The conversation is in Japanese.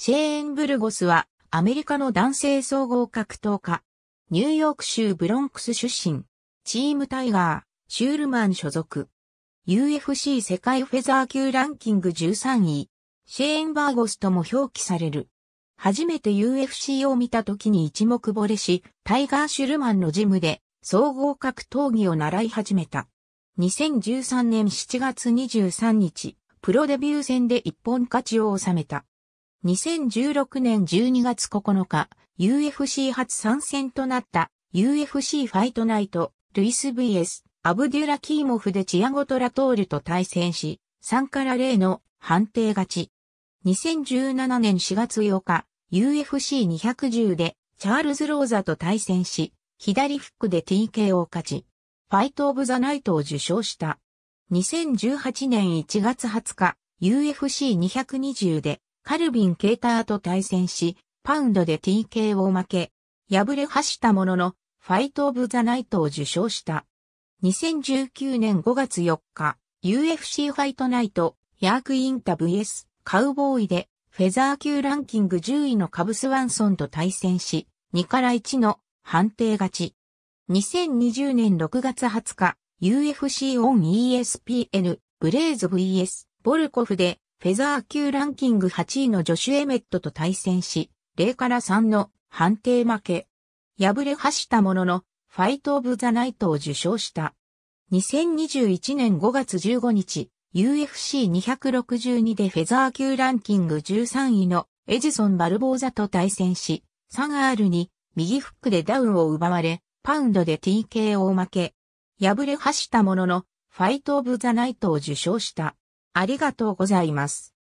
シェーン・ブルゴスはアメリカの男性総合格闘家。ニューヨーク州ブロンクス出身。チームタイガー、シュールマン所属。UFC 世界フェザー級ランキング13位。シェーン・バーゴスとも表記される。初めて UFC を見た時に一目惚れし、タイガー・シュルマンのジムで総合格闘技を習い始めた。2013年7月23日、プロデビュー戦で一本勝ちを収めた。2016年12月9日、UFC 初参戦となった UFC ファイトナイト、ルイス VS、アブデュラキーモフでチアゴトラトールと対戦し、3から0の判定勝ち。2017年4月8日、UFC210 でチャールズ・ローザと対戦し、左フックで TK を勝ち、ファイト・オブ・ザ・ナイトを受賞した。2018年1月20日、UFC220 でカルビン・ケーターと対戦し、パウンドで TK を負け、敗れ走ったものの、ファイト・オブ・ザ・ナイトを受賞した。2019年5月4日、UFC ファイトナイト、ヤーク・インタ VS、カウボーイで、フェザー級ランキング10位のカブス・ワンソンと対戦し、2から1の判定勝ち。2020年6月20日、UFC オン ESPN、ブレイズ VS、ボルコフで、フェザー級ランキング8位のジョシュ・エメットと対戦し、0から3の判定負け。敗れはしたものの、ファイト・オブ・ザ・ナイトを受賞した。2021年5月15日、UFC262 でフェザー級ランキング13位のエジソン・バルボーザと対戦し、3R に右フックでダウンを奪われ、パウンドで TKO 負け。敗れはしたものの、ファイト・オブ・ザ・ナイトを受賞した。ありがとうございます。